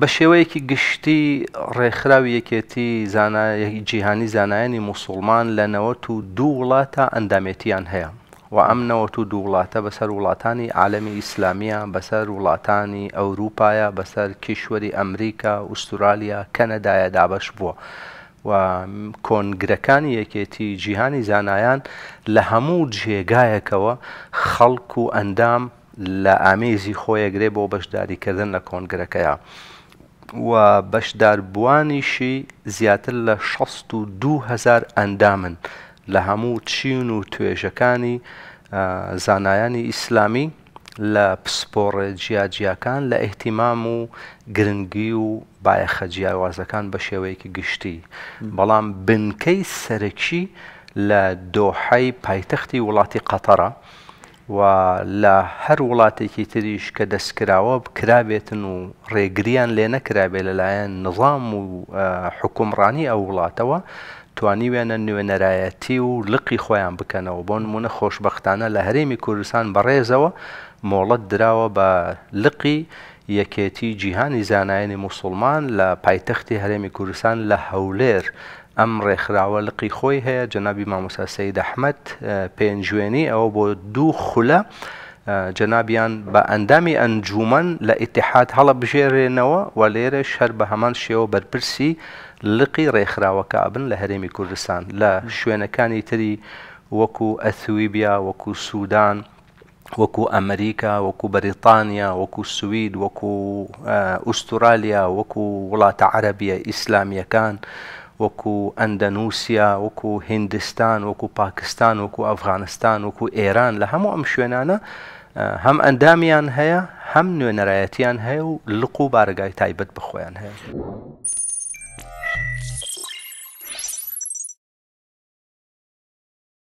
بە شێوەیەکی گشتی ڕێکخراوی یەکێتی جیهانی زانایانی موسڵمان لە نەوەت و دوو وڵاتە ئەندامێتیان هەیە و ئەم نەوەت و دوو وڵاتە بەسەر وڵاتانی عالمی ئیسلامیە بەسەر وڵاتانی ئەوروپایە بەسەر کیشوەری ئەمریکا ئوسترالیا کەنەدایە دابش بووە. و کۆنگرەکانی یەکێتی جیهانی زانایان لە هەموو جێگایەکەوە خەڵک و ئەندام لە ئامێزی خۆیەگرێ بۆ بەشداریکردن لە کۆنگرەکەیە. و بەشداربوانیشی زیاتر لە 6هزار ئەندامن لە هەموو چین و توێژەکانی زانایانی ئیسلامی لە پسپۆڕێ جیاجیەکان لە ئەاحتیمام و گرنگی و بایەخە جیاوازەکان بە شێوەیەکی گشتی بەڵام بنکەی سەرەکی لە دۆحی پایتەختی وڵاتی قەتەرە و لە هەر وڵاتێکی تریش کە دەستکراوە بکرابێتن و ڕێگریان لێ نەکرابێت لەلایەن نظام و حکومڕانی ئەو وڵاتەوە توانی وێنە نوێنەرایەتی و لقی خۆیان بکەنەوە بۆ نمونە خۆشببختانە لە هەرێمی کوردستان بەڕێزەوە مۆڵەت دراوە بە لقی یەکێتی جیهانی زانایانی مسلمان لە پایتەختی هەرێمی کوردستان لە هەولێر ئەم خوی لقی خۆی هەیە جەنابی مامۆساسەید ئەحمد پێنجێنی ئەوە بۆ دوو خولە جەنابیان بە ئەندامی ئەنجومەن لە ئیتحاد هەڵە بژێڕێنەوە و لێرە شەر بە هەمان شێوە بەرپرسی لقی ڕێکخراوەکە ئابن لە هەرێمی کوردستان لە شوێنەکانی وکو وەکو ئەثویبیا وەکو وكو وەکو وكو وەکو وكو وەکو سوید وەکو ئوسترالیا وەکو وڵاتە عەربیە ئیسلامیەکان وەکو ئەندەنووسیا وەکو هندستان وەکو پاکستان وەکو ئەفغانستان وەکو ئێران لە هەموو ئەم شوێنانە هەم ئەندامیان هەیە هەم نوێنەرایەتیان هەیە و لق و بارگای تایبەت بخۆیان هەیە.